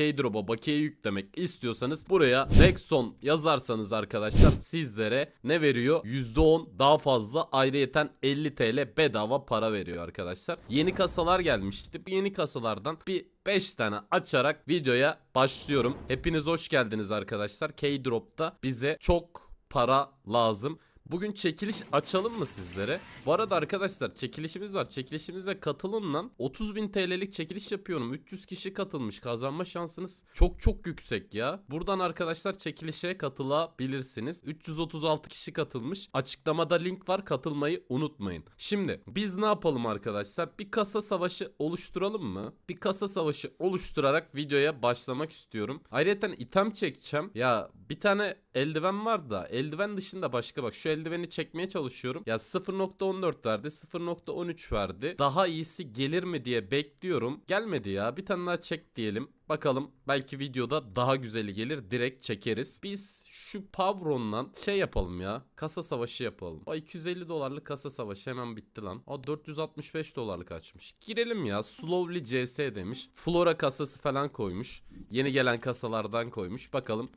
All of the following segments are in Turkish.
K Keydrop'a bakiye yüklemek istiyorsanız buraya Rexon yazarsanız arkadaşlar sizlere ne veriyor? %10 daha fazla ayrıyeten 50 TL bedava para veriyor arkadaşlar. Yeni kasalar gelmişti. Bu yeni kasalardan bir 5 tane açarak videoya başlıyorum. Hepiniz hoş geldiniz arkadaşlar. K drop'ta bize çok para lazım. Bugün çekiliş açalım mı sizlere? Bu arada arkadaşlar çekilişimiz var. Çekilişimize katılın lan. 30.000 TL'lik çekiliş yapıyorum. 300 kişi katılmış. Kazanma şansınız çok çok yüksek ya. Buradan arkadaşlar çekilişe katılabilirsiniz. 336 kişi katılmış. Açıklamada link var. Katılmayı unutmayın. Şimdi biz ne yapalım arkadaşlar? Bir kasa savaşı oluşturalım mı? Bir kasa savaşı oluşturarak videoya başlamak istiyorum. Ayrıca item çekeceğim. Ya bir tane eldiven var da eldiven dışında başka bak şu eldiven eldiveni çekmeye çalışıyorum. Ya 0.14 verdi 0.13 verdi. Daha iyisi gelir mi diye bekliyorum. Gelmedi ya bir tane daha çek diyelim. Bakalım belki videoda daha güzeli gelir direkt çekeriz. Biz şu Pavron'la şey yapalım ya kasa savaşı yapalım. O 250 dolarlık kasa savaşı hemen bitti lan. O 465 dolarlık açmış. Girelim ya Slowly CS demiş. Flora kasası falan koymuş. Yeni gelen kasalardan koymuş. Bakalım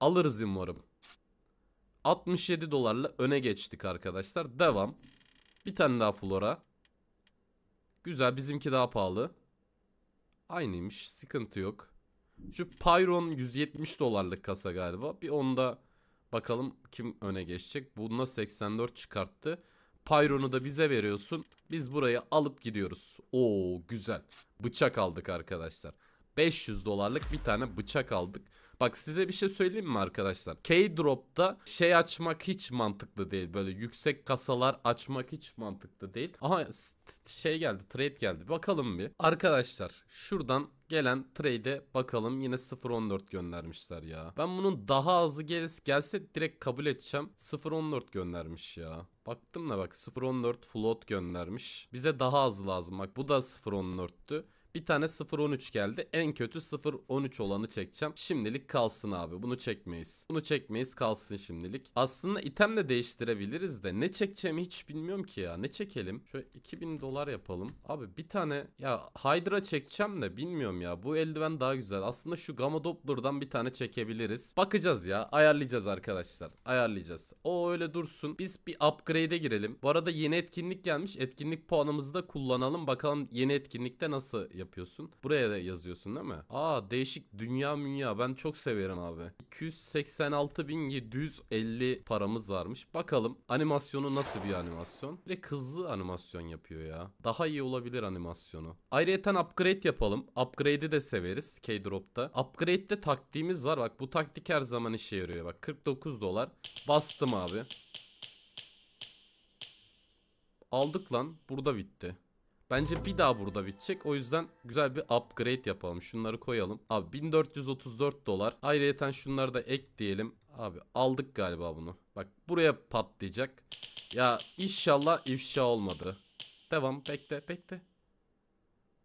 alırız umarım. 67 dolarla öne geçtik arkadaşlar. Devam. Bir tane daha Flora. Güzel bizimki daha pahalı. Aynıymış sıkıntı yok. Şu Pyron 170 dolarlık kasa galiba. Bir onda bakalım kim öne geçecek. Bununla 84 çıkarttı. Pyron'u da bize veriyorsun. Biz burayı alıp gidiyoruz. Oo güzel. Bıçak aldık arkadaşlar. 500 dolarlık bir tane bıçak aldık. Bak size bir şey söyleyeyim mi arkadaşlar? K-Drop'ta şey açmak hiç mantıklı değil. Böyle yüksek kasalar açmak hiç mantıklı değil. Aha şey geldi trade geldi. Bakalım bir. Arkadaşlar şuradan gelen trade'e bakalım. Yine 0.14 göndermişler ya. Ben bunun daha azı gelse, direkt kabul edeceğim. 0.14 göndermiş ya. Baktım da bak 0.14 float göndermiş. Bize daha az lazım. Bak bu da 0.14'tü. Bir tane 0.13 geldi. En kötü 0.13 olanı çekeceğim. Şimdilik kalsın abi. Bunu çekmeyiz. Bunu çekmeyiz kalsın şimdilik. Aslında item de değiştirebiliriz de. Ne çekeceğimi hiç bilmiyorum ki ya. Ne çekelim? Şöyle 2000 dolar yapalım. Abi bir tane ya Hydra çekeceğim de bilmiyorum ya. Bu eldiven daha güzel. Aslında şu Gamma Doppler'dan bir tane çekebiliriz. Bakacağız ya. Ayarlayacağız arkadaşlar. Ayarlayacağız. O öyle dursun. Biz bir upgrade'e girelim. Bu arada yeni etkinlik gelmiş. Etkinlik puanımızı da kullanalım. Bakalım yeni etkinlikte nasıl yapacağız yapıyorsun. Buraya da yazıyorsun değil mi? Aa değişik dünya münya ben çok severim abi. 286.750 paramız varmış. Bakalım animasyonu nasıl bir animasyon? Bir de hızlı animasyon yapıyor ya. Daha iyi olabilir animasyonu. Ayrıca upgrade yapalım. Upgrade'i de severiz K-Drop'ta. Upgrade'de taktiğimiz var. Bak bu taktik her zaman işe yarıyor. Bak 49 dolar. Bastım abi. Aldık lan. Burada bitti. Bence bir daha burada bitecek. O yüzden güzel bir upgrade yapalım. Şunları koyalım. Abi 1434 dolar. Ayrıyeten şunları da ekleyelim. Abi aldık galiba bunu. Bak buraya patlayacak. Ya inşallah ifşa olmadı. Devam bekle bekle.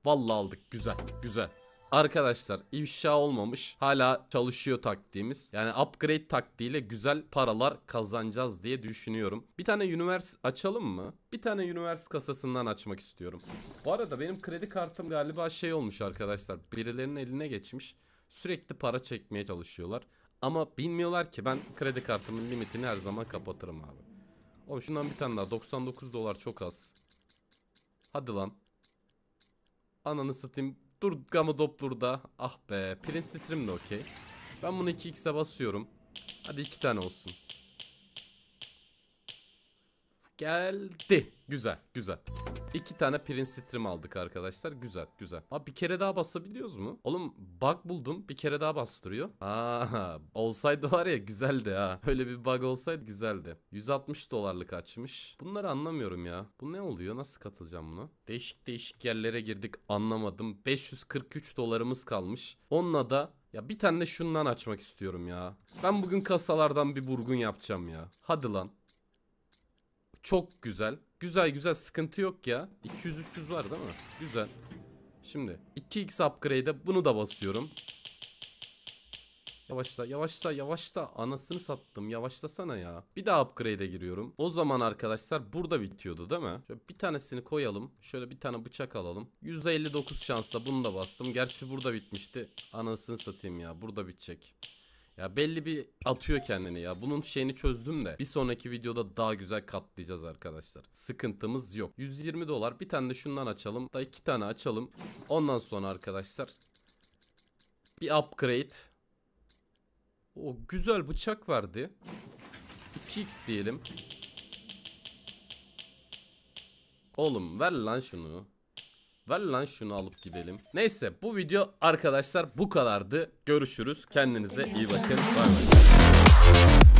Vallahi aldık güzel güzel. Arkadaşlar ifşa olmamış hala çalışıyor taktiğimiz. Yani upgrade taktiğiyle güzel paralar kazanacağız diye düşünüyorum. Bir tane üniversite açalım mı? Bir tane üniversite kasasından açmak istiyorum. Bu arada benim kredi kartım galiba şey olmuş arkadaşlar. Birilerinin eline geçmiş. Sürekli para çekmeye çalışıyorlar. Ama bilmiyorlar ki ben kredi kartımın limitini her zaman kapatırım abi. O şundan bir tane daha 99 dolar çok az. Hadi lan. Ananı satayım Dur Gamma doplurda. Ah be. Prince Stream de okey. Ben bunu 2x'e basıyorum. Hadi 2 tane olsun geldi. Güzel güzel. İki tane Prince Stream aldık arkadaşlar. Güzel güzel. Abi bir kere daha basabiliyoruz mu? Oğlum bug buldum. Bir kere daha bastırıyor. Aa, olsaydı var ya güzeldi ha. Öyle bir bug olsaydı güzeldi. 160 dolarlık açmış. Bunları anlamıyorum ya. Bu ne oluyor? Nasıl katılacağım bunu? Değişik değişik yerlere girdik. Anlamadım. 543 dolarımız kalmış. Onunla da ya bir tane de şundan açmak istiyorum ya. Ben bugün kasalardan bir burgun yapacağım ya. Hadi lan. Çok güzel. Güzel güzel sıkıntı yok ya. 200-300 var değil mi? Güzel. Şimdi 2x upgrade'e bunu da basıyorum. Yavaşla yavaşla yavaşla anasını sattım yavaşlasana ya. Bir daha upgrade'e giriyorum. O zaman arkadaşlar burada bitiyordu değil mi? Şöyle bir tanesini koyalım. Şöyle bir tane bıçak alalım. 159 şansla bunu da bastım. Gerçi burada bitmişti. Anasını satayım ya burada bitecek. Ya belli bir atıyor kendini ya. Bunun şeyini çözdüm de bir sonraki videoda daha güzel katlayacağız arkadaşlar. Sıkıntımız yok. 120 dolar bir tane de şundan açalım. Da iki tane açalım. Ondan sonra arkadaşlar bir upgrade. O güzel bıçak verdi. 2x diyelim. Oğlum ver lan şunu. Ver lan şunu alıp gidelim. Neyse bu video arkadaşlar bu kadardı. Görüşürüz. Kendinize iyi bakın. Bay bay.